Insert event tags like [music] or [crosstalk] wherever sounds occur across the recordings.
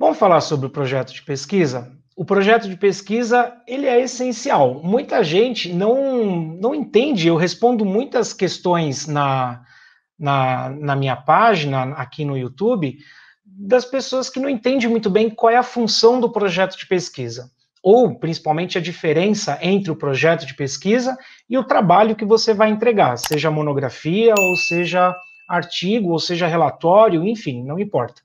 Vamos falar sobre o projeto de pesquisa? O projeto de pesquisa ele é essencial. Muita gente não, não entende. Eu respondo muitas questões na, na, na minha página aqui no YouTube das pessoas que não entendem muito bem qual é a função do projeto de pesquisa ou principalmente a diferença entre o projeto de pesquisa e o trabalho que você vai entregar, seja monografia, ou seja artigo, ou seja relatório, enfim, não importa.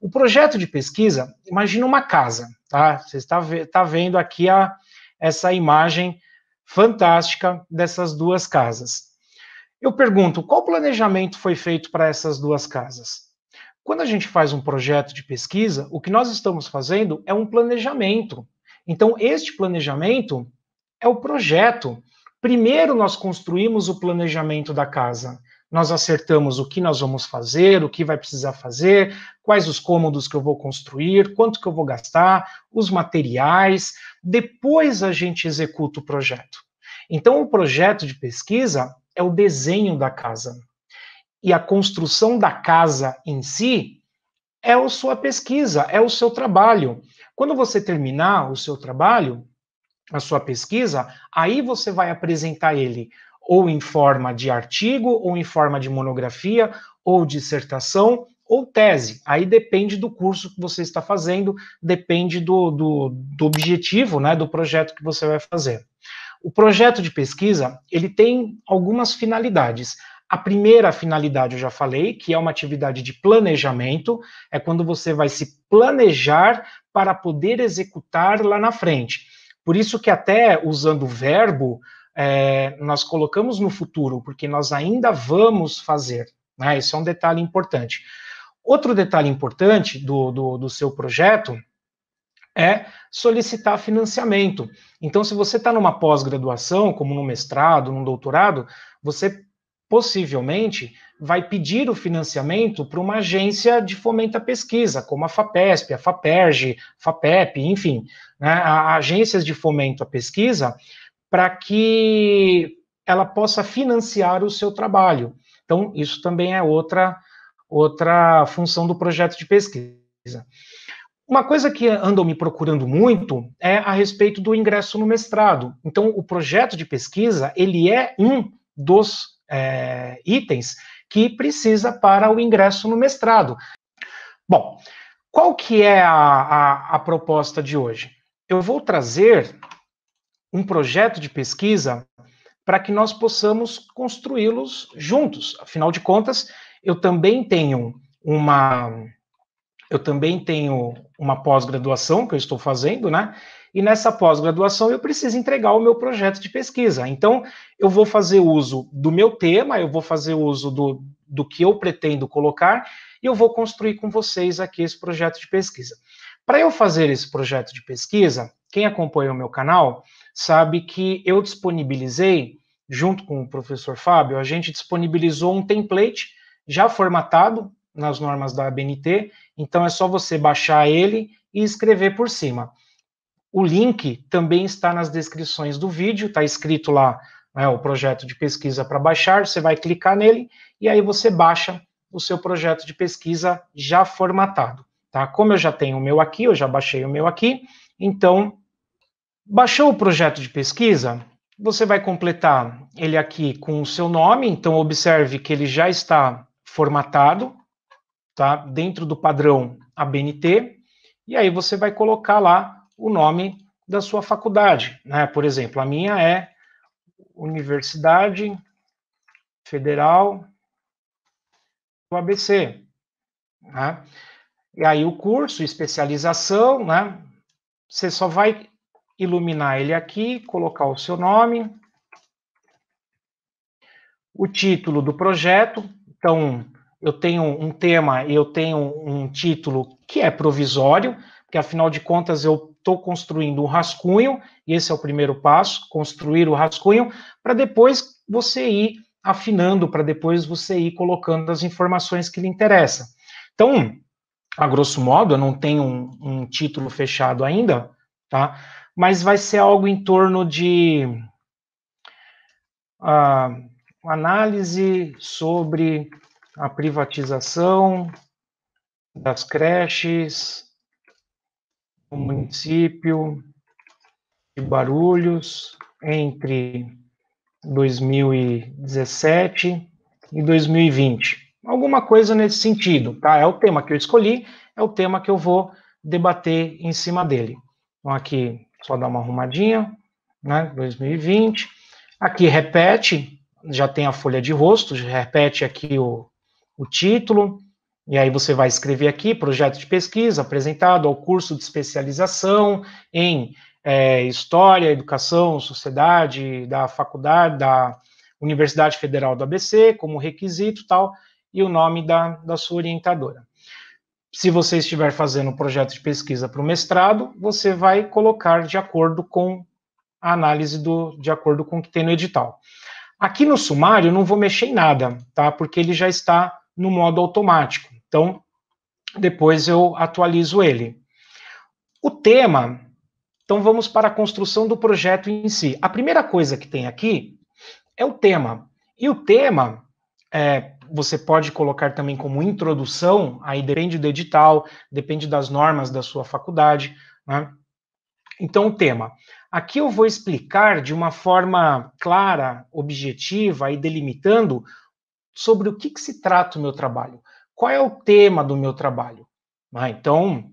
O projeto de pesquisa, imagina uma casa, tá? Você está, tá vendo aqui a, essa imagem fantástica dessas duas casas. Eu pergunto, qual planejamento foi feito para essas duas casas? Quando a gente faz um projeto de pesquisa, o que nós estamos fazendo é um planejamento. Então, este planejamento é o projeto. Primeiro, nós construímos o planejamento da casa nós acertamos o que nós vamos fazer, o que vai precisar fazer, quais os cômodos que eu vou construir, quanto que eu vou gastar, os materiais. Depois a gente executa o projeto. Então, o projeto de pesquisa é o desenho da casa. E a construção da casa em si é a sua pesquisa, é o seu trabalho. Quando você terminar o seu trabalho, a sua pesquisa, aí você vai apresentar ele ou em forma de artigo, ou em forma de monografia, ou dissertação, ou tese. Aí depende do curso que você está fazendo, depende do, do, do objetivo, né, do projeto que você vai fazer. O projeto de pesquisa, ele tem algumas finalidades. A primeira finalidade eu já falei, que é uma atividade de planejamento, é quando você vai se planejar para poder executar lá na frente. Por isso que até usando o verbo, é, nós colocamos no futuro, porque nós ainda vamos fazer. Né? Esse é um detalhe importante. Outro detalhe importante do, do, do seu projeto é solicitar financiamento. Então, se você está numa pós-graduação, como no mestrado, num doutorado, você possivelmente vai pedir o financiamento para uma agência de fomento à pesquisa, como a FAPESP, a FAPERJ, FAPEP, enfim, né, agências de fomento à pesquisa, para que ela possa financiar o seu trabalho. Então, isso também é outra, outra função do projeto de pesquisa. Uma coisa que andam me procurando muito é a respeito do ingresso no mestrado. Então, o projeto de pesquisa, ele é um dos é, itens que precisa para o ingresso no mestrado. Bom, qual que é a, a, a proposta de hoje? Eu vou trazer um projeto de pesquisa para que nós possamos construí-los juntos. Afinal de contas, eu também tenho uma eu também tenho uma pós-graduação que eu estou fazendo, né? E nessa pós-graduação eu preciso entregar o meu projeto de pesquisa. Então, eu vou fazer uso do meu tema, eu vou fazer uso do, do que eu pretendo colocar e eu vou construir com vocês aqui esse projeto de pesquisa. Para eu fazer esse projeto de pesquisa, quem acompanha o meu canal sabe que eu disponibilizei, junto com o professor Fábio, a gente disponibilizou um template já formatado nas normas da ABNT, então é só você baixar ele e escrever por cima. O link também está nas descrições do vídeo, está escrito lá né, o projeto de pesquisa para baixar, você vai clicar nele e aí você baixa o seu projeto de pesquisa já formatado. Tá? Como eu já tenho o meu aqui, eu já baixei o meu aqui, então Baixou o projeto de pesquisa? Você vai completar ele aqui com o seu nome, então observe que ele já está formatado, tá? Dentro do padrão ABNT, e aí você vai colocar lá o nome da sua faculdade, né? Por exemplo, a minha é Universidade Federal do ABC, né? E aí o curso, especialização, né? Você só vai iluminar ele aqui, colocar o seu nome, o título do projeto. Então, eu tenho um tema, e eu tenho um título que é provisório, porque afinal de contas eu estou construindo um rascunho, e esse é o primeiro passo, construir o rascunho, para depois você ir afinando, para depois você ir colocando as informações que lhe interessam. Então, a grosso modo, eu não tenho um, um título fechado ainda, tá? mas vai ser algo em torno de uh, análise sobre a privatização das creches no município de Barulhos entre 2017 e 2020. Alguma coisa nesse sentido, tá? É o tema que eu escolhi, é o tema que eu vou debater em cima dele. Então, aqui só dá uma arrumadinha, né? 2020. Aqui repete, já tem a folha de rosto, repete aqui o, o título, e aí você vai escrever aqui, projeto de pesquisa apresentado ao curso de especialização em é, História, Educação, Sociedade, da Faculdade, da Universidade Federal do ABC, como requisito tal, e o nome da, da sua orientadora se você estiver fazendo um projeto de pesquisa para o mestrado, você vai colocar de acordo com a análise do, de acordo com o que tem no edital. Aqui no sumário, não vou mexer em nada, tá? Porque ele já está no modo automático. Então, depois eu atualizo ele. O tema, então vamos para a construção do projeto em si. A primeira coisa que tem aqui é o tema. E o tema, é, você pode colocar também como introdução, aí depende do edital, depende das normas da sua faculdade, né? Então, o tema. Aqui eu vou explicar de uma forma clara, objetiva e delimitando sobre o que, que se trata o meu trabalho. Qual é o tema do meu trabalho? Ah, então,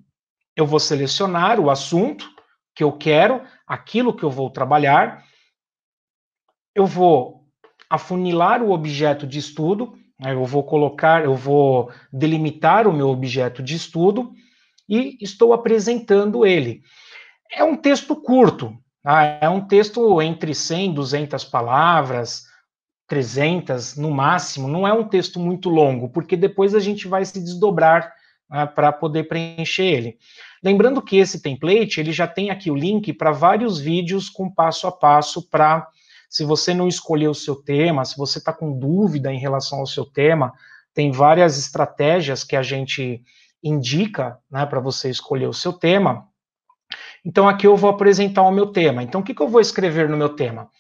eu vou selecionar o assunto que eu quero, aquilo que eu vou trabalhar, eu vou afunilar o objeto de estudo, né? Eu vou colocar, eu vou delimitar o meu objeto de estudo e estou apresentando ele. É um texto curto, tá? é um texto entre 100, 200 palavras, 300 no máximo, não é um texto muito longo, porque depois a gente vai se desdobrar né, para poder preencher ele. Lembrando que esse template, ele já tem aqui o link para vários vídeos com passo a passo para se você não escolheu o seu tema, se você está com dúvida em relação ao seu tema, tem várias estratégias que a gente indica né, para você escolher o seu tema. Então, aqui eu vou apresentar o meu tema. Então, o que, que eu vou escrever no meu tema?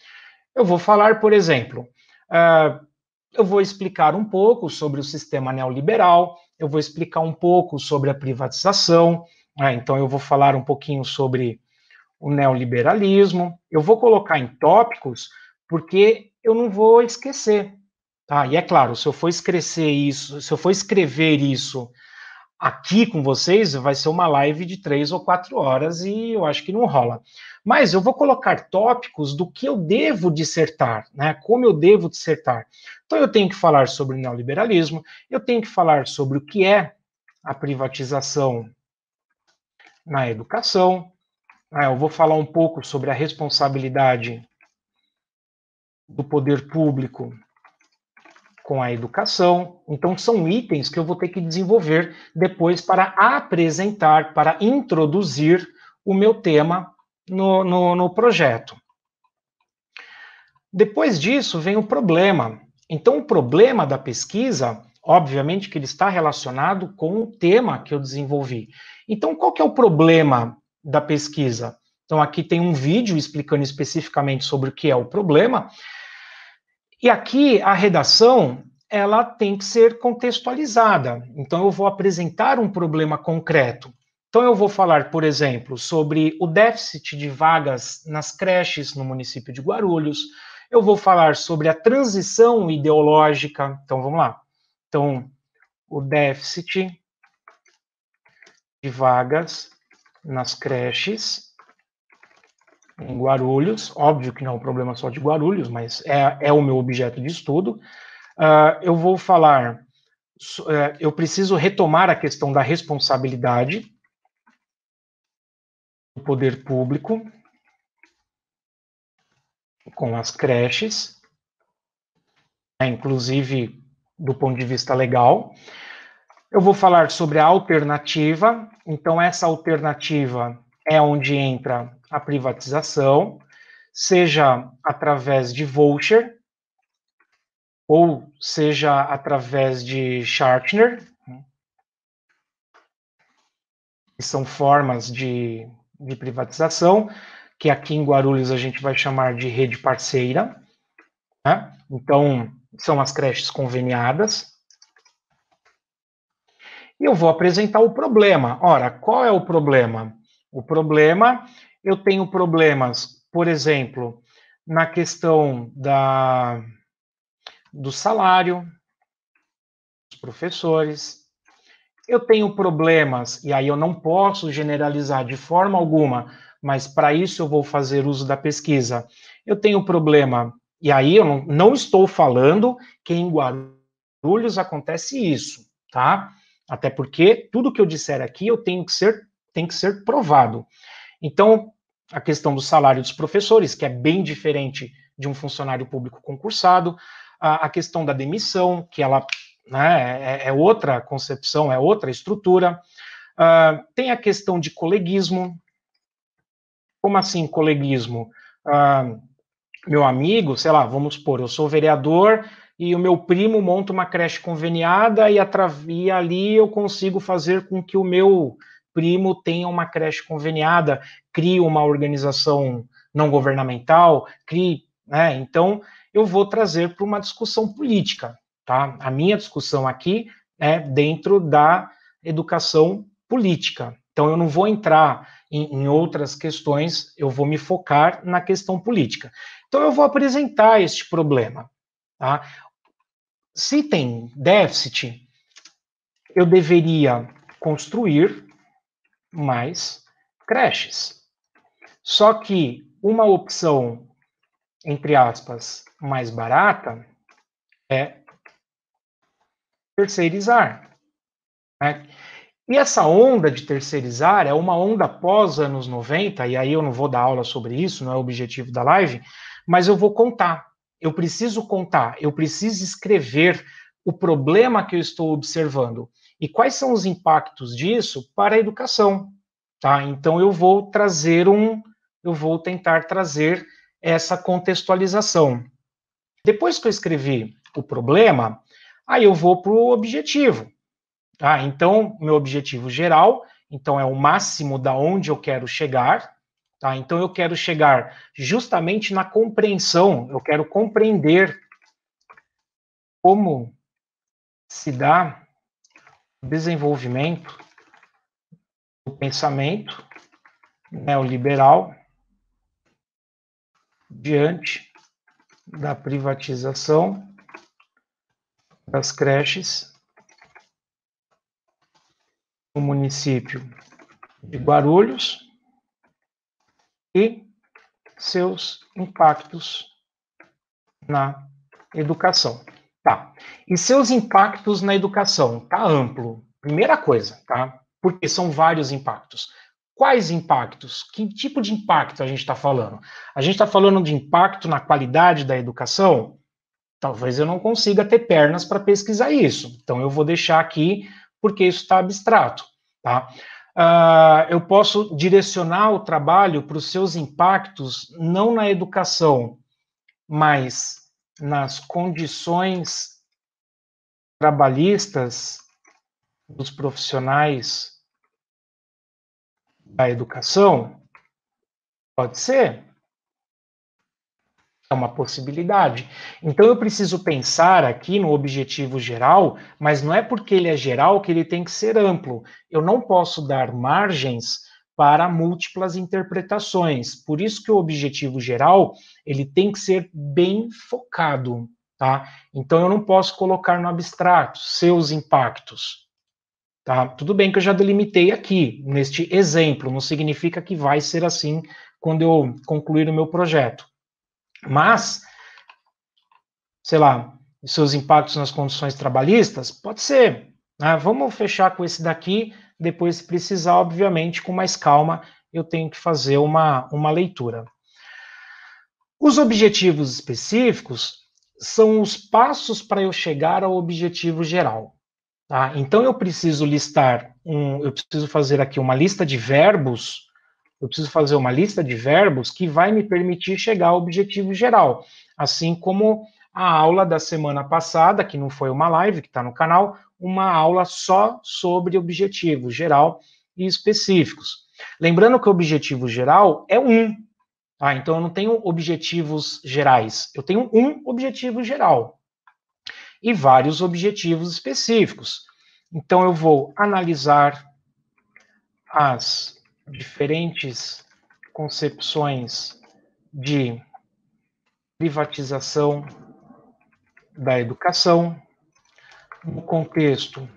Eu vou falar, por exemplo, uh, eu vou explicar um pouco sobre o sistema neoliberal, eu vou explicar um pouco sobre a privatização, né, então eu vou falar um pouquinho sobre o neoliberalismo, eu vou colocar em tópicos porque eu não vou esquecer. Tá? E é claro, se eu for isso, se eu for escrever isso aqui com vocês, vai ser uma live de três ou quatro horas e eu acho que não rola. Mas eu vou colocar tópicos do que eu devo dissertar, né? Como eu devo dissertar. Então eu tenho que falar sobre neoliberalismo, eu tenho que falar sobre o que é a privatização na educação. Né? Eu vou falar um pouco sobre a responsabilidade do poder público com a educação. Então, são itens que eu vou ter que desenvolver depois para apresentar, para introduzir o meu tema no, no, no projeto. Depois disso, vem o problema. Então, o problema da pesquisa, obviamente que ele está relacionado com o tema que eu desenvolvi. Então, qual que é o problema da pesquisa? Então, aqui tem um vídeo explicando especificamente sobre o que é o problema, e aqui a redação ela tem que ser contextualizada. Então eu vou apresentar um problema concreto. Então eu vou falar, por exemplo, sobre o déficit de vagas nas creches no município de Guarulhos. Eu vou falar sobre a transição ideológica. Então vamos lá. Então o déficit de vagas nas creches em Guarulhos. Óbvio que não é um problema só de Guarulhos, mas é, é o meu objeto de estudo. Uh, eu vou falar, uh, eu preciso retomar a questão da responsabilidade do poder público com as creches, né, inclusive do ponto de vista legal. Eu vou falar sobre a alternativa, então essa alternativa é onde entra a privatização, seja através de voucher, ou seja através de Shartner, né? que são formas de, de privatização, que aqui em Guarulhos a gente vai chamar de rede parceira. Né? Então, são as creches conveniadas. E eu vou apresentar o problema. Ora, qual é o problema? O problema eu tenho problemas, por exemplo, na questão da, do salário dos professores, eu tenho problemas, e aí eu não posso generalizar de forma alguma, mas para isso eu vou fazer uso da pesquisa. Eu tenho problema, e aí eu não, não estou falando que em Guarulhos acontece isso, tá? Até porque tudo que eu disser aqui eu tenho que ser tem que ser provado. Então, a questão do salário dos professores, que é bem diferente de um funcionário público concursado, a, a questão da demissão, que ela né, é, é, outra concepção, é outra estrutura. Uh, tem a questão de coleguismo. Como assim coleguismo? Uh, meu amigo, sei lá, vamos supor, eu sou vereador e o meu primo monta uma creche conveniada e, e ali eu consigo fazer com que o meu primo tenha uma creche conveniada crie uma organização não governamental, crie, né? Então, eu vou trazer para uma discussão política, tá? A minha discussão aqui é dentro da educação política. Então, eu não vou entrar em, em outras questões, eu vou me focar na questão política. Então, eu vou apresentar este problema. Tá? Se tem déficit, eu deveria construir mais creches. Só que uma opção, entre aspas, mais barata é terceirizar. Né? E essa onda de terceirizar é uma onda pós anos 90, e aí eu não vou dar aula sobre isso, não é o objetivo da live, mas eu vou contar. Eu preciso contar, eu preciso escrever o problema que eu estou observando e quais são os impactos disso para a educação, tá? Então eu vou trazer um eu vou tentar trazer essa contextualização. Depois que eu escrevi o problema, aí eu vou para o objetivo. Tá? Então, meu objetivo geral, então é o máximo da onde eu quero chegar. Tá? Então, eu quero chegar justamente na compreensão, eu quero compreender como se dá o desenvolvimento do pensamento neoliberal diante da privatização das creches no município de Guarulhos e seus impactos na educação. Tá. E seus impactos na educação, tá amplo. Primeira coisa, tá? Porque são vários impactos. Quais impactos? Que tipo de impacto a gente está falando? A gente está falando de impacto na qualidade da educação? Talvez eu não consiga ter pernas para pesquisar isso. Então eu vou deixar aqui porque isso está abstrato, tá? Uh, eu posso direcionar o trabalho para os seus impactos não na educação, mas nas condições trabalhistas dos profissionais a educação? Pode ser. É uma possibilidade. Então eu preciso pensar aqui no objetivo geral, mas não é porque ele é geral que ele tem que ser amplo. Eu não posso dar margens para múltiplas interpretações. Por isso que o objetivo geral, ele tem que ser bem focado, tá? Então eu não posso colocar no abstrato seus impactos. Tá? Tudo bem que eu já delimitei aqui, neste exemplo, não significa que vai ser assim quando eu concluir o meu projeto. Mas, sei lá, seus impactos nas condições trabalhistas? Pode ser. Né? Vamos fechar com esse daqui, depois, se precisar, obviamente, com mais calma, eu tenho que fazer uma, uma leitura. Os objetivos específicos são os passos para eu chegar ao objetivo geral. Tá? Então eu preciso listar um, eu preciso fazer aqui uma lista de verbos. Eu preciso fazer uma lista de verbos que vai me permitir chegar ao objetivo geral. Assim como a aula da semana passada, que não foi uma live, que está no canal, uma aula só sobre objetivo geral e específicos. Lembrando que o objetivo geral é um. Ah, Então, eu não tenho objetivos gerais. Eu tenho um objetivo geral e vários objetivos específicos. Então, eu vou analisar as diferentes concepções de privatização da educação no contexto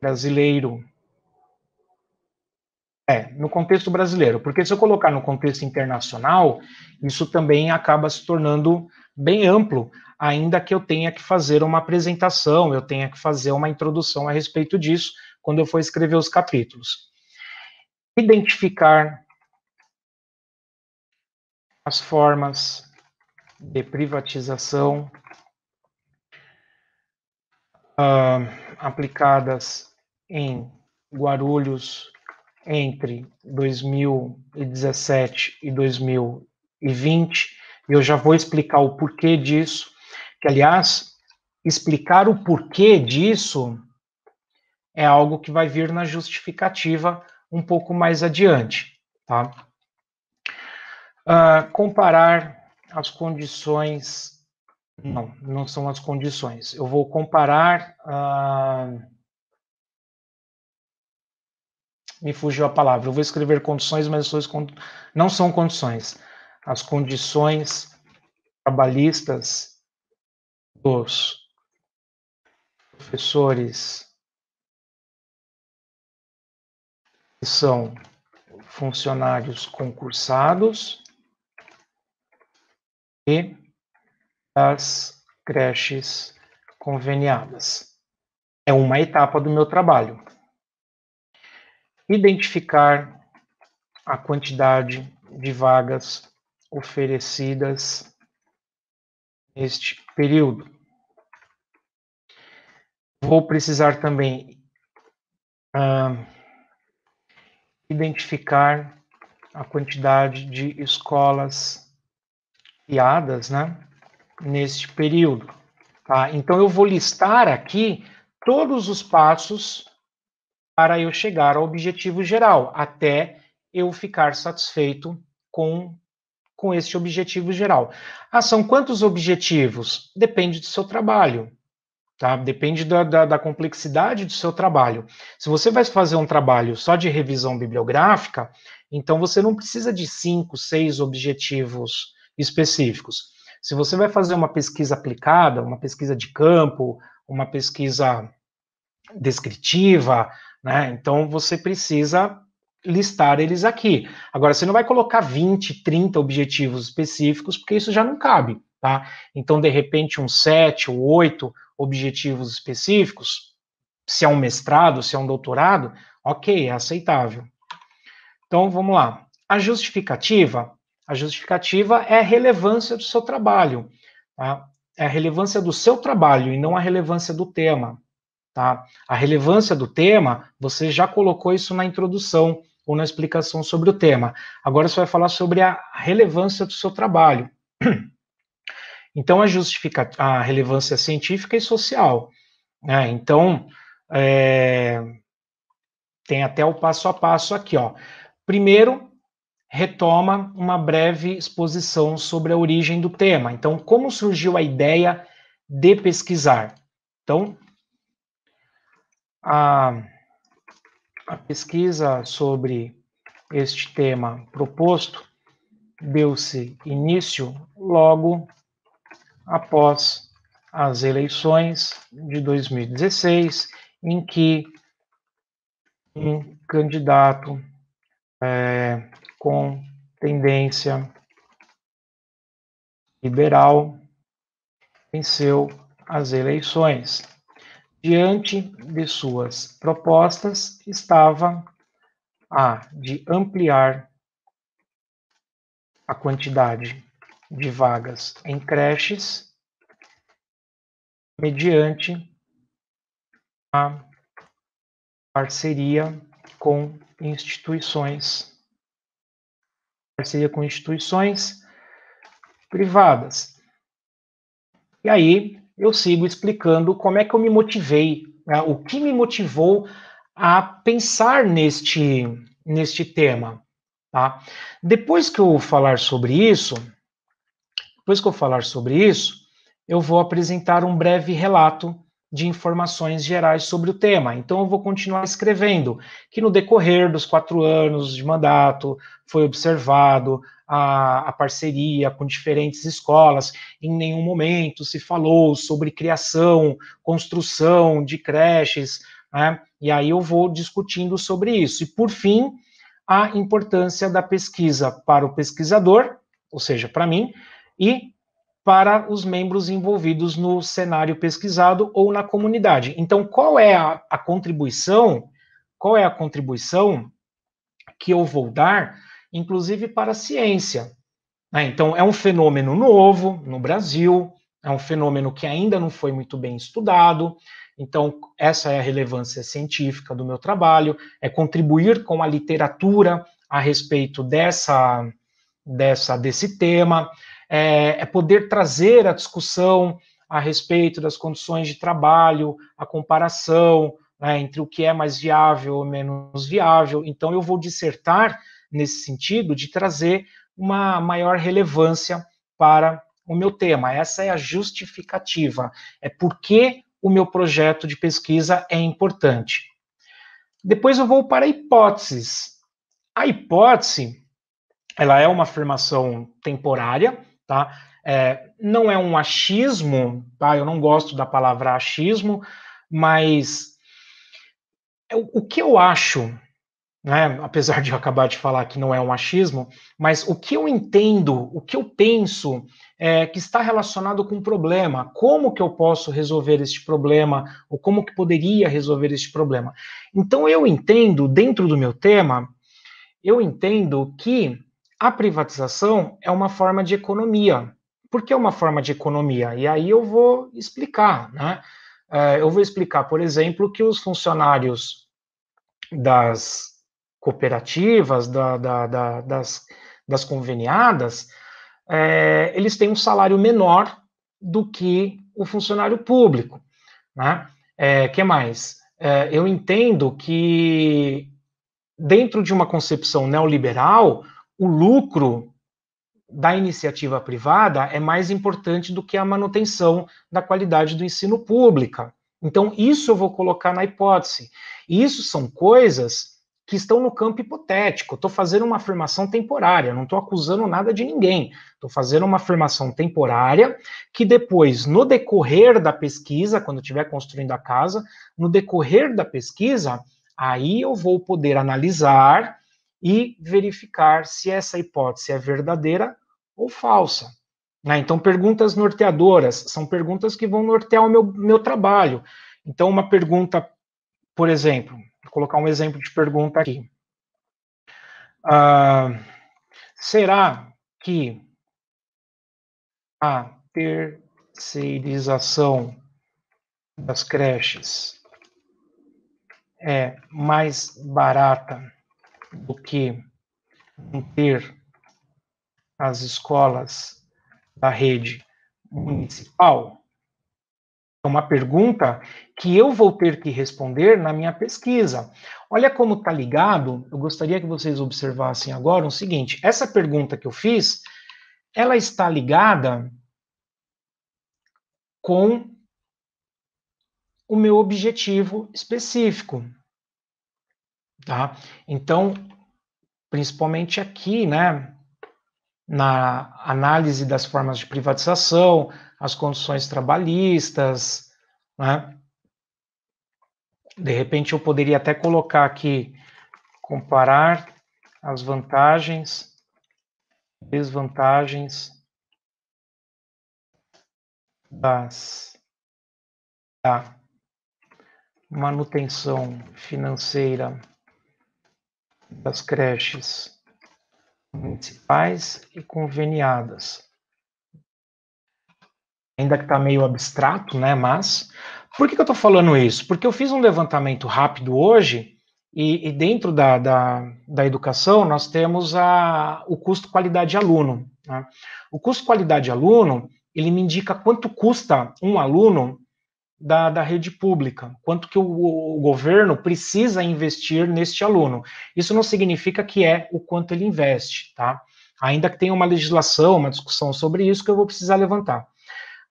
brasileiro. É, no contexto brasileiro, porque se eu colocar no contexto internacional, isso também acaba se tornando bem amplo, ainda que eu tenha que fazer uma apresentação, eu tenha que fazer uma introdução a respeito disso quando eu for escrever os capítulos. Identificar as formas de privatização uh, aplicadas em Guarulhos entre 2017 e 2020 e eu já vou explicar o porquê disso. Que, aliás, explicar o porquê disso é algo que vai vir na justificativa um pouco mais adiante, tá? Uh, comparar as condições. Não, não são as condições. Eu vou comparar. Uh... Me fugiu a palavra. Eu vou escrever condições, mas não são condições as condições trabalhistas dos professores que são funcionários concursados e das creches conveniadas. É uma etapa do meu trabalho. Identificar a quantidade de vagas oferecidas neste período. Vou precisar também uh, identificar a quantidade de escolas criadas, né, neste período. Tá? Então eu vou listar aqui todos os passos para eu chegar ao objetivo geral, até eu ficar satisfeito com com este objetivo geral. Ah, são quantos objetivos? Depende do seu trabalho, tá? Depende da, da, da, complexidade do seu trabalho. Se você vai fazer um trabalho só de revisão bibliográfica, então você não precisa de cinco, seis objetivos específicos. Se você vai fazer uma pesquisa aplicada, uma pesquisa de campo, uma pesquisa descritiva, né? Então você precisa listar eles aqui. Agora, você não vai colocar 20, 30 objetivos específicos, porque isso já não cabe, tá? Então, de repente, uns 7 ou 8 objetivos específicos, se é um mestrado, se é um doutorado, ok, é aceitável. Então, vamos lá. A justificativa, a justificativa é a relevância do seu trabalho, tá? É a relevância do seu trabalho e não a relevância do tema. Tá? A relevância do tema, você já colocou isso na introdução ou na explicação sobre o tema. Agora você vai falar sobre a relevância do seu trabalho. [clears throat] Então, a, a relevância científica e social. Né? Então, é... tem até o passo a passo aqui. Ó. Primeiro, retoma uma breve exposição sobre a origem do tema. Então, como surgiu a ideia de pesquisar? Então, a, a pesquisa sobre este tema proposto deu-se início logo após as eleições de 2016, em que um candidato é, com tendência liberal venceu as eleições. Diante de suas propostas estava a de ampliar a quantidade de vagas em creches mediante a parceria com instituições parceria com instituições privadas. E aí eu sigo explicando como é que eu me motivei, né, o que me motivou a pensar neste, neste tema. Tá? Depois que eu falar sobre isso, depois que eu falar sobre isso, eu vou apresentar um breve relato de informações gerais sobre o tema. Então, eu vou continuar escrevendo que no decorrer dos quatro anos de mandato foi observado a, a parceria com diferentes escolas. Em nenhum momento se falou sobre criação, construção de creches, né? E aí eu vou discutindo sobre isso. E por fim, a importância da pesquisa para o pesquisador, ou seja, para mim, e para os membros envolvidos no cenário pesquisado ou na comunidade. Então, qual é a, a contribuição? Qual é a contribuição que eu vou dar inclusive para a ciência. Né? Então, é um fenômeno novo no Brasil, é um fenômeno que ainda não foi muito bem estudado. Então, essa é a relevância científica do meu trabalho, é contribuir com a literatura a respeito dessa, dessa desse tema, é, é poder trazer a discussão a respeito das condições de trabalho, a comparação né, entre o que é mais viável ou menos viável. Então, eu vou dissertar nesse sentido de trazer uma maior relevância para o meu tema. Essa é a justificativa. É por que o meu projeto de pesquisa é importante. Depois eu vou para hipóteses. A hipótese, ela é uma afirmação temporária, tá? É, não é um achismo, tá? Eu não gosto da palavra achismo, mas é o, o que eu acho né, apesar de eu acabar de falar que não é um achismo, mas o que eu entendo, o que eu penso é, que está relacionado com o problema, como que eu posso resolver este problema, ou como que poderia resolver este problema. Então eu entendo, dentro do meu tema, eu entendo que a privatização é uma forma de economia. Por que é uma forma de economia? E aí eu vou explicar, né? É, eu vou explicar, por exemplo, que os funcionários das cooperativas, da, da, da, das, das conveniadas, é, eles têm um salário menor do que o funcionário público. Né? É, que mais? É, eu entendo que dentro de uma concepção neoliberal, o lucro da iniciativa privada é mais importante do que a manutenção da qualidade do ensino público. Então, isso eu vou colocar na hipótese. E isso são coisas que estão no campo hipotético. Estou fazendo uma afirmação temporária, não estou acusando nada de ninguém. Estou fazendo uma afirmação temporária que depois, no decorrer da pesquisa, quando estiver construindo a casa, no decorrer da pesquisa, aí eu vou poder analisar e verificar se essa hipótese é verdadeira ou falsa. Né? Então, perguntas norteadoras são perguntas que vão nortear o meu, meu trabalho. Então, uma pergunta, por exemplo, Vou colocar um exemplo de pergunta aqui. Ah, será que a terceirização das creches é mais barata do que ter as escolas da rede municipal? É uma pergunta que eu vou ter que responder na minha pesquisa. Olha como está ligado. Eu gostaria que vocês observassem agora o seguinte: essa pergunta que eu fiz, ela está ligada com o meu objetivo específico, tá? Então, principalmente aqui, né? Na análise das formas de privatização, as condições trabalhistas, né? De repente eu poderia até colocar aqui comparar as vantagens, desvantagens das da manutenção financeira das creches municipais e conveniadas ainda que está meio abstrato, né? Mas por que, que eu estou falando isso? Porque eu fiz um levantamento rápido hoje e, e dentro da, da, da, educação nós temos a, o custo qualidade aluno. Né? O custo qualidade aluno ele me indica quanto custa um aluno da, da rede pública, quanto que o, o governo precisa investir neste aluno. Isso não significa que é o quanto ele investe, tá? Ainda que tenha uma legislação, uma discussão sobre isso que eu vou precisar levantar.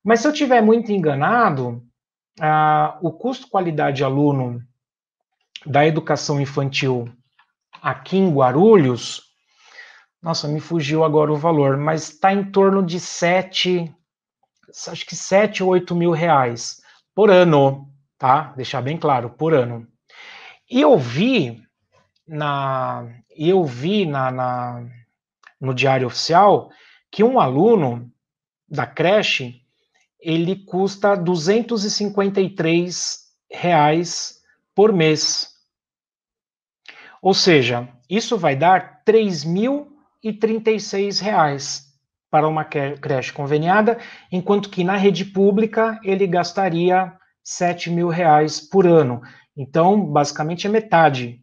Mas se eu tiver muito enganado, ah, o custo-qualidade aluno da educação infantil aqui em Guarulhos, nossa, me fugiu agora o valor, mas está em torno de 7, acho que 7 ou 8 mil reais por ano, tá? Deixar bem claro, por ano. E eu vi na, eu vi na, na no diário oficial que um aluno da creche ele custa 253 reais por mês. Ou seja, isso vai dar 3.036 reais para uma creche conveniada, enquanto que na rede pública ele gastaria 7 mil reais por ano. Então, basicamente é metade,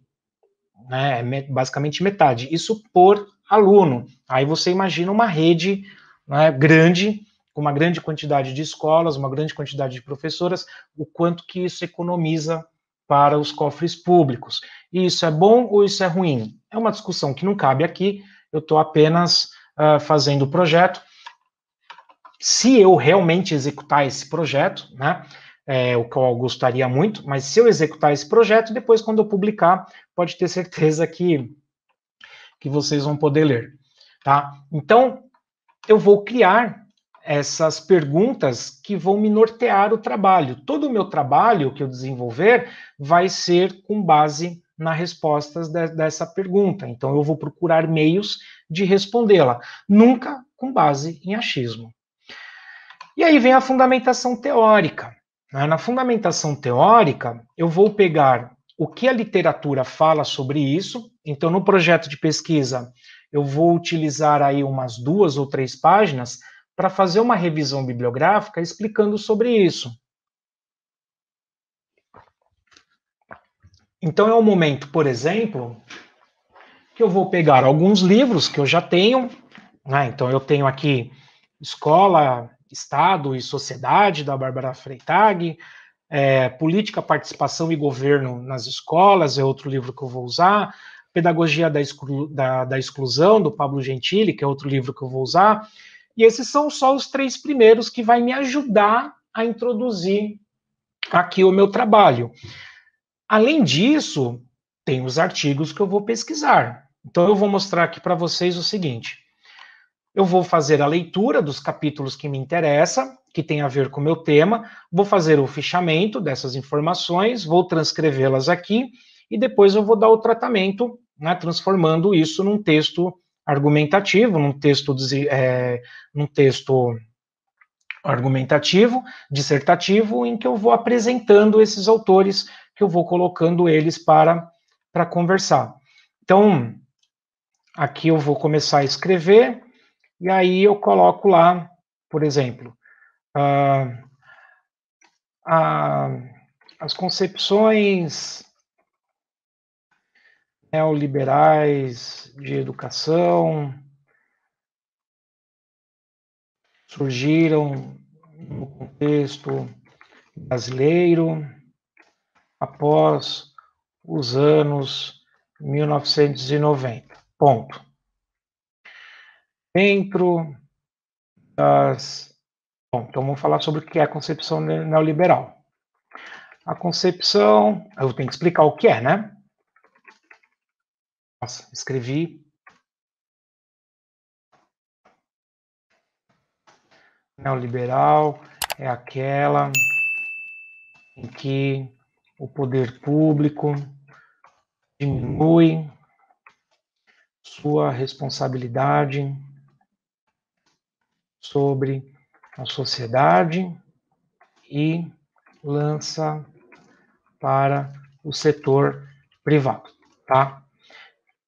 né? É basicamente metade. Isso por aluno. Aí você imagina uma rede né, grande com uma grande quantidade de escolas, uma grande quantidade de professoras, o quanto que isso economiza para os cofres públicos. E isso é bom ou isso é ruim? É uma discussão que não cabe aqui, eu estou apenas uh, fazendo o projeto. Se eu realmente executar esse projeto, né, é, o que eu gostaria muito, mas se eu executar esse projeto, depois quando eu publicar, pode ter certeza que, que vocês vão poder ler. Tá? Então, eu vou criar essas perguntas que vão me nortear o trabalho. Todo o meu trabalho que eu desenvolver vai ser com base nas respostas de, dessa pergunta. Então, eu vou procurar meios de respondê-la, nunca com base em achismo. E aí vem a fundamentação teórica. Né? Na fundamentação teórica, eu vou pegar o que a literatura fala sobre isso. Então, no projeto de pesquisa, eu vou utilizar aí umas duas ou três páginas para fazer uma revisão bibliográfica explicando sobre isso. Então é o momento, por exemplo, que eu vou pegar alguns livros que eu já tenho, né? Então eu tenho aqui Escola, Estado e Sociedade da Bárbara Freitag, é, Política, Participação e Governo nas Escolas é outro livro que eu vou usar. Pedagogia da, exclu da, da, Exclusão, do Pablo Gentili, que é outro livro que eu vou usar. E esses são só os três primeiros que vai me ajudar a introduzir aqui o meu trabalho. Além disso, tem os artigos que eu vou pesquisar. Então eu vou mostrar aqui para vocês o seguinte. Eu vou fazer a leitura dos capítulos que me interessam que tem a ver com o meu tema, vou fazer o fichamento dessas informações, vou transcrevê-las aqui e depois eu vou dar o tratamento, né, transformando isso num texto argumentativo, num texto, é, num texto argumentativo, dissertativo, em que eu vou apresentando esses autores, que eu vou colocando eles para, para conversar. Então, aqui eu vou começar a escrever, e aí eu coloco lá, por exemplo, uh, as concepções neoliberais de educação surgiram no contexto brasileiro após os anos 1990. Ponto. Dentro das. Bom, então vamos falar sobre o que é a concepção neoliberal. A concepção. Eu tenho que explicar o que é, né? Nossa, escrevi. Neoliberal é aquela em que o poder público diminui sua responsabilidade sobre a sociedade e lança para o setor privado, tá?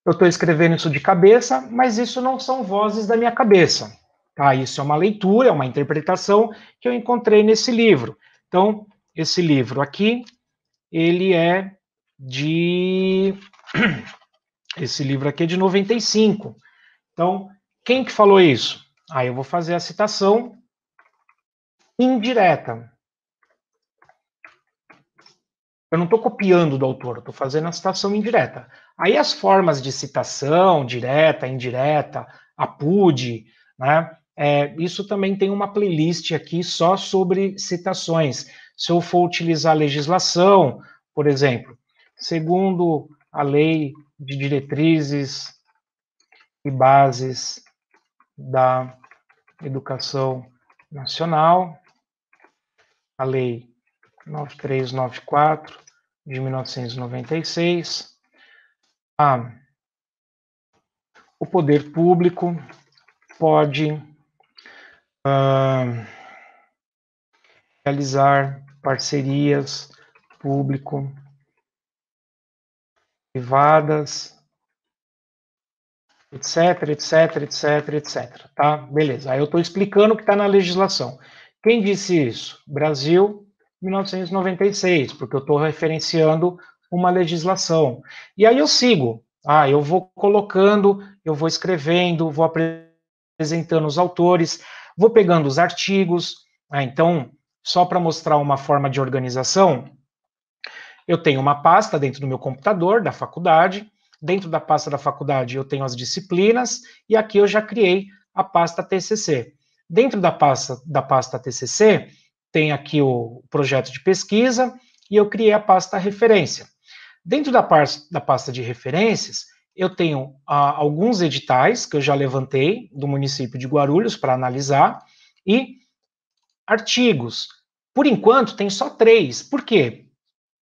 eu estou escrevendo isso de cabeça, mas isso não são vozes da minha cabeça. Tá? Isso é uma leitura, é uma interpretação que eu encontrei nesse livro. Então, esse livro aqui, ele é de. [clears throat] Esse livro aqui é de 95. Então, quem que falou isso? Aí ah, eu vou fazer a citação indireta. Eu não estou copiando do autor, estou fazendo a citação indireta. Aí as formas de citação, direta, indireta, apude, né? É, isso também tem uma playlist aqui só sobre citações. Se eu for utilizar a legislação, por exemplo, segundo a lei de diretrizes e bases da educação nacional, a lei 9394 de 1996, a ah, o poder público pode ah, realizar parcerias público privadas, etc, etc, etc, etc, tá? Beleza. Aí eu estou explicando o que está na legislação. Quem disse isso? Brasil, 1996, porque eu estou referenciando uma legislação. E aí eu sigo. Ah, eu vou colocando, eu vou escrevendo, vou apresentando os autores, vou pegando os artigos. Ah, então, só para mostrar uma forma de organização, eu tenho uma pasta dentro do meu computador da faculdade. Dentro da pasta da faculdade, eu tenho as disciplinas e aqui eu já criei a pasta TCC. Dentro da pasta da pasta TCC, tem aqui o projeto de pesquisa e eu criei a pasta referência. Dentro da, par, da pasta de referências, eu tenho ah, alguns editais que eu já levantei do município de Guarulhos para analisar e artigos. Por enquanto, tem só três. Por quê?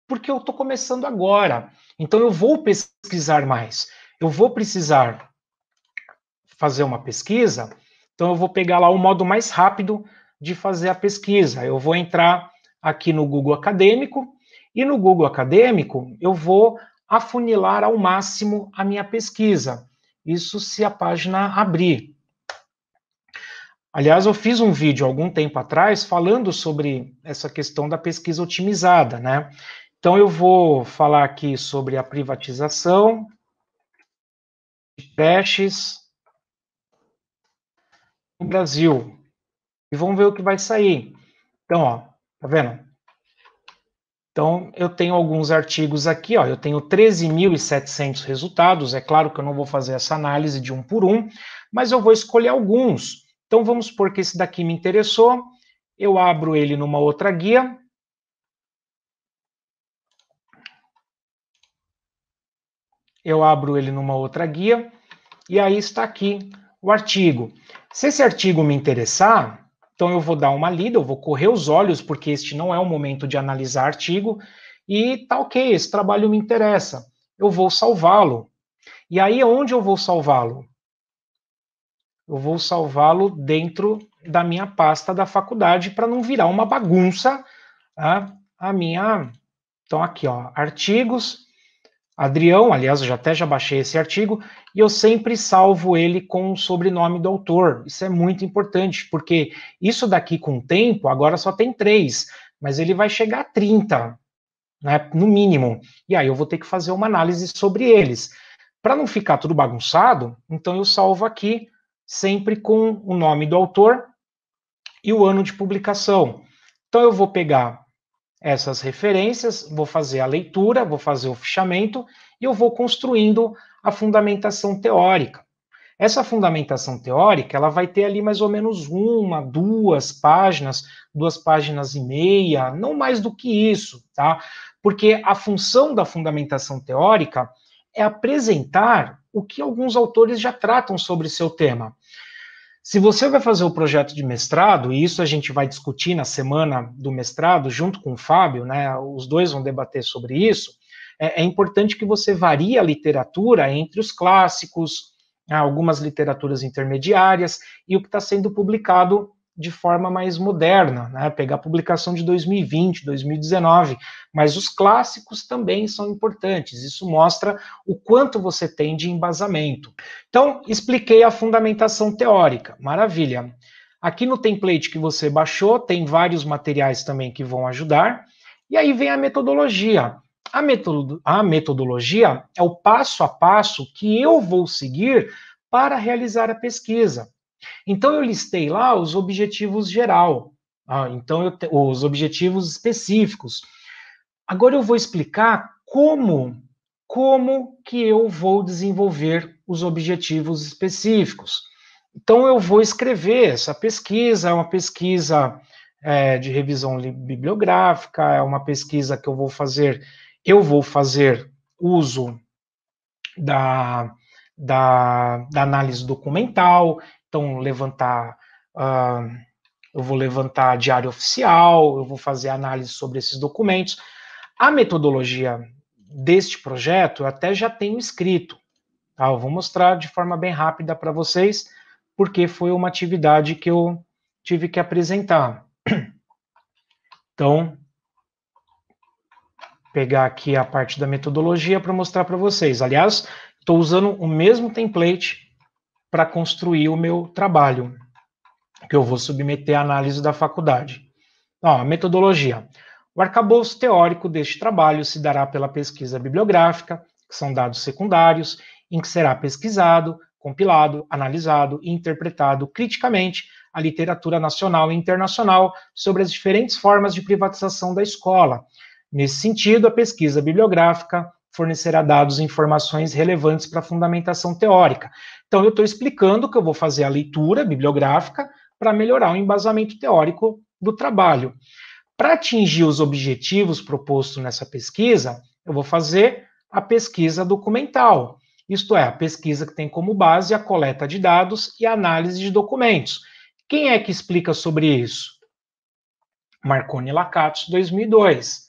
Porque eu estou começando agora. Então, eu vou pesquisar mais. Eu vou precisar fazer uma pesquisa. Então, eu vou pegar lá o modo mais rápido de fazer a pesquisa. Eu vou entrar aqui no Google Acadêmico e no Google Acadêmico eu vou afunilar ao máximo a minha pesquisa. Isso se a página abrir. Aliás, eu fiz um vídeo algum tempo atrás falando sobre essa questão da pesquisa otimizada, né? Então eu vou falar aqui sobre a privatização de testes no Brasil. E vamos ver o que vai sair. Então, ó, tá vendo? Então, eu tenho alguns artigos aqui, ó, eu tenho 13.700 resultados, é claro que eu não vou fazer essa análise de um por um, mas eu vou escolher alguns. Então, vamos supor que esse daqui me interessou, eu abro ele numa outra guia. Eu abro ele numa outra guia, e aí está aqui o artigo. Se esse artigo me interessar, então eu vou dar uma lida, eu vou correr os olhos, porque este não é o momento de analisar artigo, e tá ok, esse trabalho me interessa, eu vou salvá-lo. E aí, onde eu vou salvá-lo? Eu vou salvá-lo dentro da minha pasta da faculdade para não virar uma bagunça a, tá? a minha. Então, aqui, ó, artigos, Adrião, aliás, eu já até já baixei esse artigo, e eu sempre salvo ele com o sobrenome do autor. Isso é muito importante, porque isso daqui com o tempo, agora só tem três, mas ele vai chegar a 30, né, no mínimo. E aí eu vou ter que fazer uma análise sobre eles. Para não ficar tudo bagunçado, então eu salvo aqui sempre com o nome do autor e o ano de publicação. Então eu vou pegar essas referências, vou fazer a leitura, vou fazer o fichamento e eu vou construindo a fundamentação teórica. Essa fundamentação teórica, ela vai ter ali mais ou menos uma, duas páginas, duas páginas e meia, não mais do que isso, tá? Porque a função da fundamentação teórica é apresentar o que alguns autores já tratam sobre seu tema. Se você vai fazer o projeto de mestrado, e isso a gente vai discutir na semana do mestrado, junto com o Fábio, né, os dois vão debater sobre isso, é, é importante que você varie a literatura entre os clássicos, algumas literaturas intermediárias e o que está sendo publicado de forma mais moderna, né? pegar a publicação de 2020, 2019, mas os clássicos também são importantes. Isso mostra o quanto você tem de embasamento. Então, expliquei a fundamentação teórica. Maravilha. Aqui no template que você baixou, tem vários materiais também que vão ajudar. E aí vem a metodologia. A, metodo a metodologia é o passo a passo que eu vou seguir para realizar a pesquisa. Então eu listei lá os objetivos geral, ah, então te, os objetivos específicos. Agora eu vou explicar como como que eu vou desenvolver os objetivos específicos. Então eu vou escrever essa pesquisa, é uma pesquisa é, de revisão bibliográfica, é uma pesquisa que eu vou fazer, eu vou fazer uso da, da, da, análise documental, então, levantar. Uh, eu vou levantar diário oficial, eu vou fazer análise sobre esses documentos. A metodologia deste projeto eu até já tenho escrito. Tá? Eu vou mostrar de forma bem rápida para vocês, porque foi uma atividade que eu tive que apresentar. Então, pegar aqui a parte da metodologia para mostrar para vocês. Aliás, estou usando o mesmo template para construir o meu trabalho, que eu vou submeter à análise da faculdade. Ó, a metodologia. O arcabouço teórico deste trabalho se dará pela pesquisa bibliográfica, que são dados secundários, em que será pesquisado, compilado, analisado e interpretado criticamente a literatura nacional e internacional sobre as diferentes formas de privatização da escola. Nesse sentido, a pesquisa bibliográfica fornecerá dados e informações relevantes para a fundamentação teórica. Então, eu estou explicando que eu vou fazer a leitura bibliográfica para melhorar o embasamento teórico do trabalho. Para atingir os objetivos propostos nessa pesquisa, eu vou fazer a pesquisa documental, isto é, a pesquisa que tem como base a coleta de dados e análise de documentos. Quem é que explica sobre isso? Marconi Lacatos, 2002.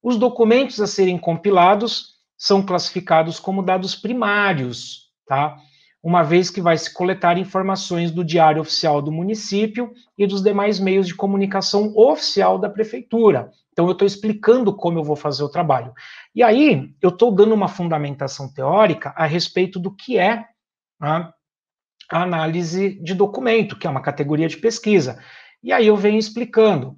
Os documentos a serem compilados são classificados como dados primários, tá? uma vez que vai se coletar informações do Diário Oficial do município e dos demais meios de comunicação oficial da prefeitura. Então, eu estou explicando como eu vou fazer o trabalho. E aí, eu estou dando uma fundamentação teórica a respeito do que é a análise de documento, que é uma categoria de pesquisa. E aí, eu venho explicando.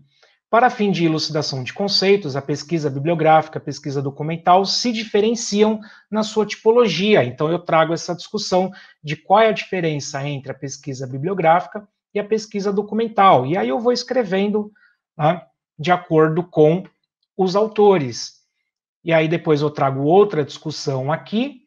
Para fim de elucidação de conceitos, a pesquisa bibliográfica, a pesquisa documental se diferenciam na sua tipologia. Então, eu trago essa discussão de qual é a diferença entre a pesquisa bibliográfica e a pesquisa documental. E aí eu vou escrevendo né, de acordo com os autores. E aí depois eu trago outra discussão aqui,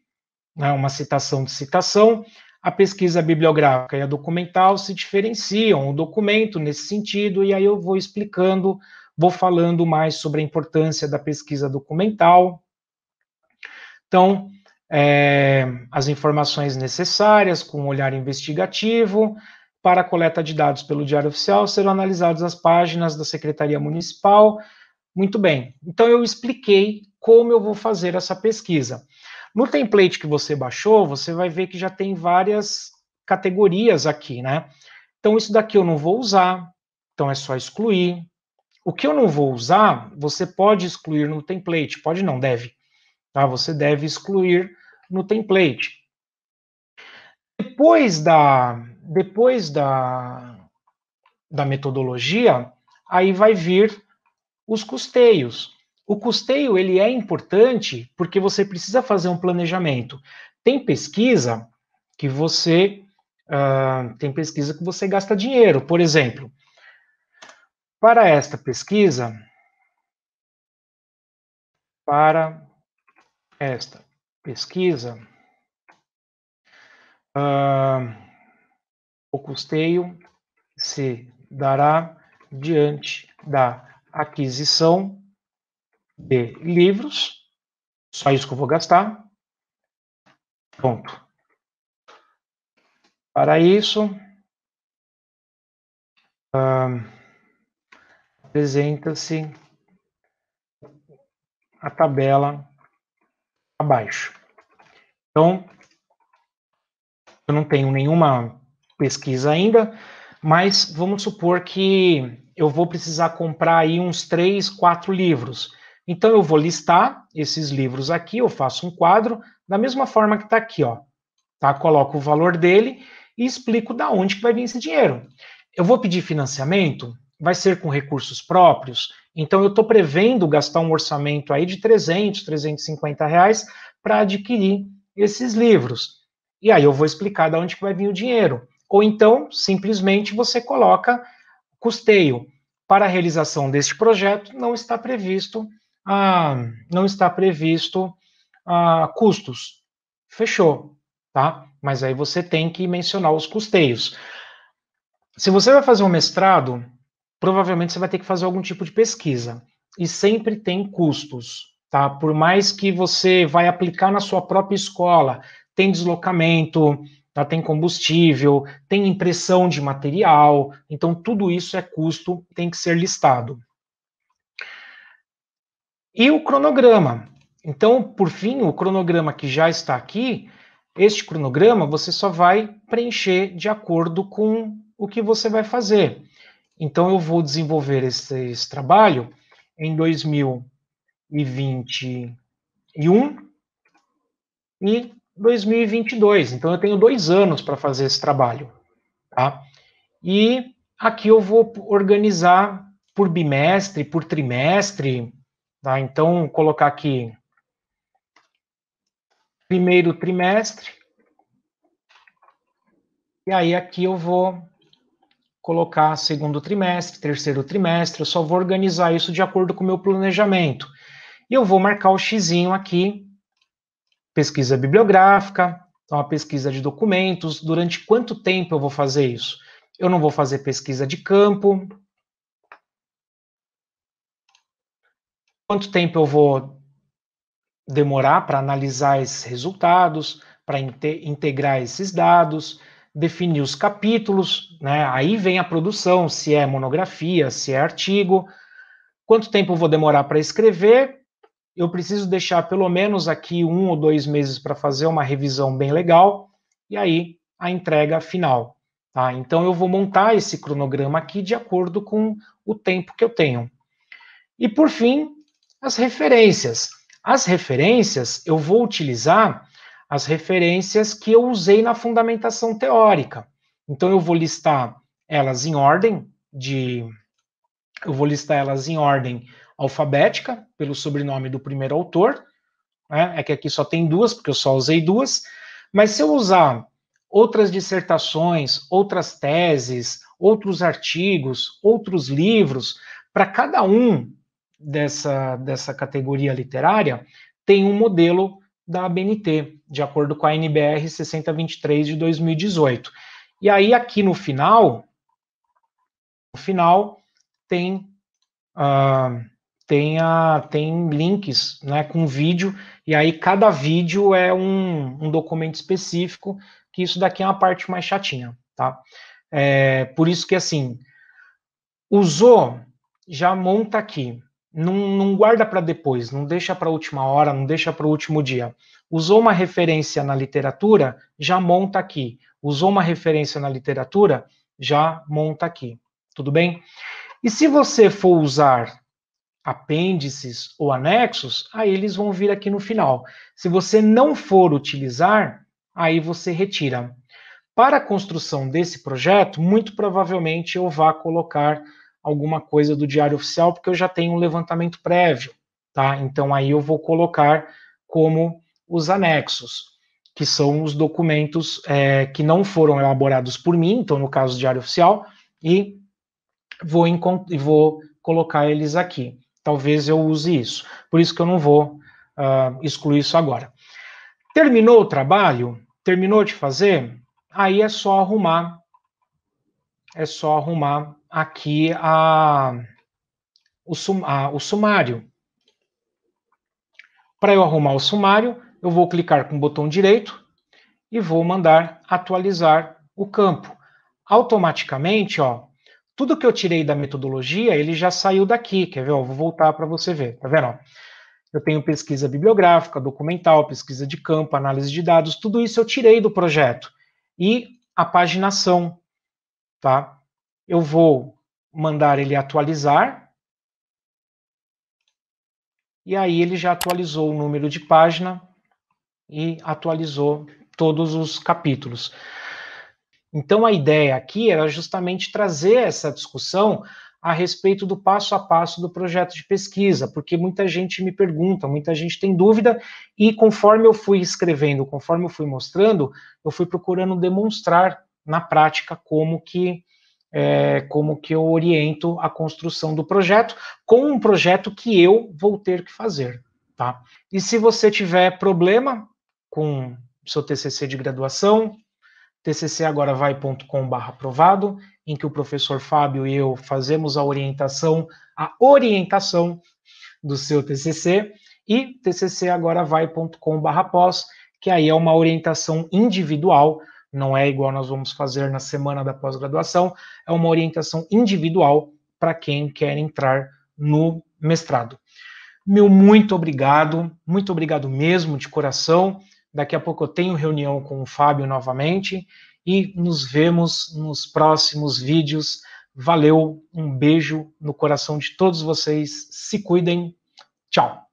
né, uma citação de citação, a pesquisa bibliográfica e a documental se diferenciam, o documento nesse sentido, e aí eu vou explicando, vou falando mais sobre a importância da pesquisa documental. Então, é, as informações necessárias com um olhar investigativo para a coleta de dados pelo Diário Oficial serão analisadas as páginas da Secretaria Municipal. Muito bem, então eu expliquei como eu vou fazer essa pesquisa. No template que você baixou, você vai ver que já tem várias categorias aqui, né? Então, isso daqui eu não vou usar, então é só excluir. O que eu não vou usar, você pode excluir no template, pode não, deve. Tá? Você deve excluir no template. Depois da, depois da, da metodologia, aí vai vir os custeios. O custeio ele é importante porque você precisa fazer um planejamento. Tem pesquisa que você uh, tem pesquisa que você gasta dinheiro, por exemplo. Para esta pesquisa, para esta pesquisa, uh, o custeio se dará diante da aquisição de livros, só isso que eu vou gastar. Ponto. Para isso, ah, apresenta-se a tabela abaixo. Então, eu não tenho nenhuma pesquisa ainda, mas vamos supor que eu vou precisar comprar aí uns três, quatro livros. Então eu vou listar esses livros aqui, eu faço um quadro da mesma forma que está aqui, ó. Tá? Coloco o valor dele e explico da onde que vai vir esse dinheiro. Eu vou pedir financiamento, vai ser com recursos próprios. Então eu estou prevendo gastar um orçamento aí de 300, 350 reais para adquirir esses livros. E aí eu vou explicar da onde que vai vir o dinheiro. Ou então simplesmente você coloca custeio para a realização deste projeto não está previsto ah, não está previsto ah, custos. Fechou, tá? Mas aí você tem que mencionar os custeios. Se você vai fazer um mestrado, provavelmente você vai ter que fazer algum tipo de pesquisa. E sempre tem custos, tá? Por mais que você vai aplicar na sua própria escola, tem deslocamento, tá? tem combustível, tem impressão de material, então tudo isso é custo, tem que ser listado. E o cronograma. Então, por fim, o cronograma que já está aqui, este cronograma você só vai preencher de acordo com o que você vai fazer. Então, eu vou desenvolver esse, esse trabalho em 2021 e 2022. Então, eu tenho dois anos para fazer esse trabalho. Tá? E aqui eu vou organizar por bimestre, por trimestre, Tá? Então, colocar aqui primeiro trimestre. E aí aqui eu vou colocar segundo trimestre, terceiro trimestre, eu só vou organizar isso de acordo com o meu planejamento. E eu vou marcar o xizinho aqui, pesquisa bibliográfica, então tá? a pesquisa de documentos, durante quanto tempo eu vou fazer isso? Eu não vou fazer pesquisa de campo, quanto tempo eu vou demorar para analisar esses resultados, para integrar esses dados, definir os capítulos, né? Aí vem a produção, se é monografia, se é artigo, quanto tempo vou demorar para escrever? Eu preciso deixar pelo menos aqui um ou dois meses para fazer uma revisão bem legal e aí a entrega final. Tá? Então eu vou montar esse cronograma aqui de acordo com o tempo que eu tenho. E por fim, as referências. As referências, eu vou utilizar as referências que eu usei na fundamentação teórica. Então, eu vou listar elas em ordem de. Eu vou listar elas em ordem alfabética, pelo sobrenome do primeiro autor. Né? É que aqui só tem duas, porque eu só usei duas. Mas se eu usar outras dissertações, outras teses, outros artigos, outros livros, para cada um dessa, dessa categoria literária tem um modelo da ABNT, de acordo com a NBR 6023 de 2018. E aí, aqui no final, no final, tem, uh, tem, a, tem links né, com vídeo, e aí cada vídeo é um, um documento específico, que isso daqui é uma parte mais chatinha, tá? É, por isso que, assim, usou, já monta aqui não, não guarda para depois, não deixa para a última hora, não deixa para o último dia. Usou uma referência na literatura, já monta aqui. Usou uma referência na literatura, já monta aqui. Tudo bem? E se você for usar apêndices ou anexos, aí eles vão vir aqui no final. Se você não for utilizar, aí você retira. Para a construção desse projeto, muito provavelmente eu vá colocar alguma coisa do diário oficial, porque eu já tenho um levantamento prévio, tá? Então aí eu vou colocar como os anexos, que são os documentos é, que não foram elaborados por mim, então no caso diário oficial, e vou, vou colocar eles aqui. Talvez eu use isso. Por isso que eu não vou uh, excluir isso agora. Terminou o trabalho? Terminou de fazer? Aí é só arrumar. É só arrumar aqui a, o, sum, a, o sumário. Para eu arrumar o sumário, eu vou clicar com o botão direito e vou mandar atualizar o campo. Automaticamente, ó, tudo que eu tirei da metodologia, ele já saiu daqui. Quer ver? Ó, vou voltar para você ver. Tá vendo? Ó? Eu tenho pesquisa bibliográfica, documental, pesquisa de campo, análise de dados, tudo isso eu tirei do projeto. E a paginação, tá? Eu vou mandar ele atualizar. E aí ele já atualizou o número de página e atualizou todos os capítulos. Então a ideia aqui era justamente trazer essa discussão a respeito do passo a passo do projeto de pesquisa, porque muita gente me pergunta, muita gente tem dúvida, e conforme eu fui escrevendo, conforme eu fui mostrando, eu fui procurando demonstrar na prática como que é, como que eu oriento a construção do projeto com um projeto que eu vou ter que fazer, tá? E se você tiver problema com seu TCC de graduação, tccagora.vai.com/aprovado, em que o professor Fábio e eu fazemos a orientação, a orientação do seu TCC e tccagoravai.com/pós, que aí é uma orientação individual não é igual nós vamos fazer na semana da pós-graduação, é uma orientação individual para quem quer entrar no mestrado. Meu muito obrigado, muito obrigado mesmo, de coração. Daqui a pouco eu tenho reunião com o Fábio novamente e nos vemos nos próximos vídeos. Valeu, um beijo no coração de todos vocês, se cuidem, tchau!